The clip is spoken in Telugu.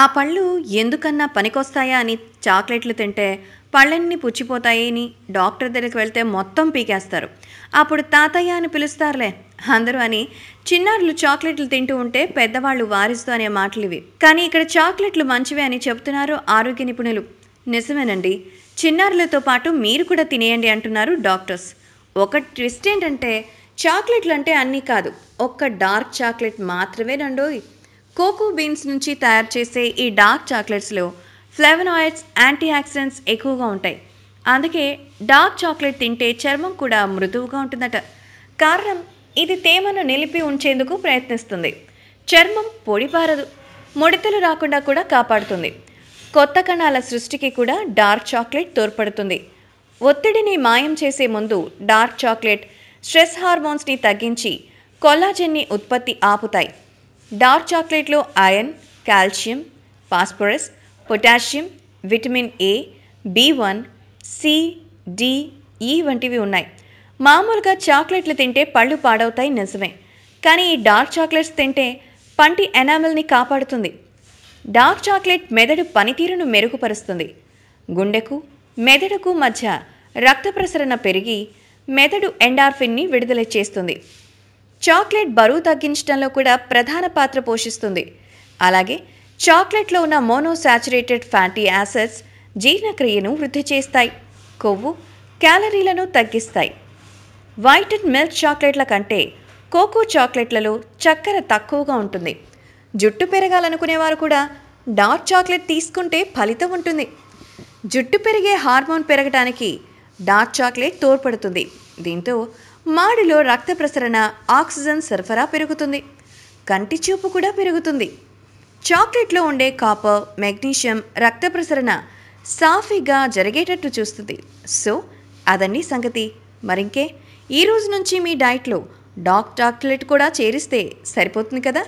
ఆ పళ్ళు ఎందుకన్నా పనికొస్తాయా అని చాక్లెట్లు తింటే పళ్ళన్నీ పుచ్చిపోతాయని డాక్టర్ దగ్గరికి వెళ్తే మొత్తం పీకేస్తారు అప్పుడు తాతయ్య అని పిలుస్తారులే అందరూ అని చిన్నారులు చాక్లెట్లు తింటూ ఉంటే పెద్దవాళ్ళు వారిస్తూ అనే మాటలు ఇవి కానీ ఇక్కడ చాక్లెట్లు మంచివే అని చెప్తున్నారు ఆరోగ్య నిపుణులు నిజమేనండి చిన్నారులతో పాటు మీరు కూడా తినేయండి అంటున్నారు డాక్టర్స్ ఒక ట్విస్ట్ ఏంటంటే చాక్లెట్లు అంటే అన్నీ కాదు ఒక్క డార్క్ చాక్లెట్ మాత్రమే రండోయ్ కోకో బీన్స్ నుంచి తయారు చేసే ఈ డార్క్ చాక్లెట్స్లో ఫ్లెవనాయిడ్స్ యాంటీ ఆక్సిడెంట్స్ ఎక్కువగా ఉంటాయి అందుకే డార్క్ చాక్లెట్ తింటే చర్మం కూడా మృదువుగా ఉంటుందట కారణం ఇది తేమను నిలిపి ఉంచేందుకు ప్రయత్నిస్తుంది చర్మం పొడిపారదు ముడితలు రాకుండా కూడా కాపాడుతుంది కొత్త కణాల సృష్టికి కూడా డార్క్ చాక్లెట్ తోడ్పడుతుంది ఒత్తిడిని మాయం చేసే ముందు డార్క్ చాక్లెట్ స్ట్రెస్ హార్మోన్స్ని తగ్గించి కొల్లాజెన్ని ఉత్పత్తి ఆపుతాయి డార్క్ చాక్లెట్లో iron calcium phosphorus potassium vitamin A B one C వంటివి ఉన్నాయి మామూలుగా చాక్లెట్లు తింటే పళ్ళు పాడవుతాయి నిజమే కానీ ఈ డార్క్ చాక్లెట్స్ తింటే పంటి ఎనామిల్ని కాపాడుతుంది డార్క్ చాక్లెట్ మెదడు పనితీరును మెరుగుపరుస్తుంది గుండెకు మెదడుకు మధ్య రక్త ప్రసరణ పెరిగి మెదడు ఎండార్ఫిన్ని విడుదల చేస్తుంది చాక్లెట్ బరువు తగ్గించడంలో కూడా ప్రధాన పాత్ర పోషిస్తుంది అలాగే చాక్లెట్లో ఉన్న మోనోసాచురేటెడ్ ఫ్యాటీ యాసిడ్స్ జీర్ణక్రియను వృద్ధి చేస్తాయి కొవ్వు క్యాలరీలను తగ్గిస్తాయి వైటెడ్ మిల్క్ చాక్లెట్ల కంటే కోకో చాక్లెట్లలో చక్కెర తక్కువగా ఉంటుంది జుట్టు పెరగాలనుకునేవారు కూడా డార్క్ చాక్లెట్ తీసుకుంటే ఫలితం ఉంటుంది జుట్టు పెరిగే హార్మోన్ పెరగడానికి డార్క్ చాక్లెట్ తోడ్పడుతుంది దీంతో మాడిలో రక్త ప్రసరణ ఆక్సిజన్ సరఫరా పెరుగుతుంది కంటి చూపు కూడా పెరుగుతుంది చాక్లెట్లో ఉండే కాపర్ మెగ్నీషియం రక్త ప్రసరణ సాఫీగా జరిగేటట్టు చూస్తుంది సో అదండి సంగతి మరింకే ఈ రోజు నుంచి మీ డైట్లో డాక్ చాక్లెట్ కూడా చేరిస్తే సరిపోతుంది కదా